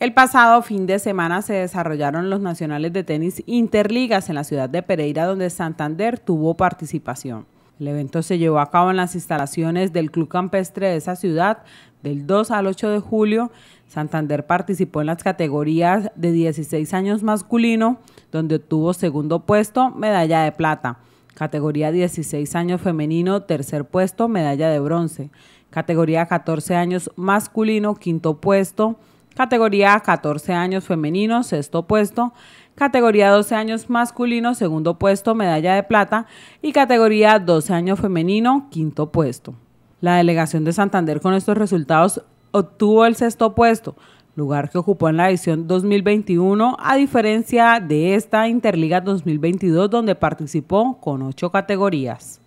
El pasado fin de semana se desarrollaron los nacionales de tenis interligas en la ciudad de Pereira, donde Santander tuvo participación. El evento se llevó a cabo en las instalaciones del Club Campestre de esa ciudad del 2 al 8 de julio. Santander participó en las categorías de 16 años masculino, donde obtuvo segundo puesto, medalla de plata. Categoría 16 años femenino, tercer puesto, medalla de bronce. Categoría 14 años masculino, quinto puesto, Categoría 14 años femenino, sexto puesto. Categoría 12 años masculino, segundo puesto, medalla de plata. Y categoría 12 años femenino, quinto puesto. La delegación de Santander con estos resultados obtuvo el sexto puesto, lugar que ocupó en la edición 2021, a diferencia de esta Interliga 2022 donde participó con ocho categorías.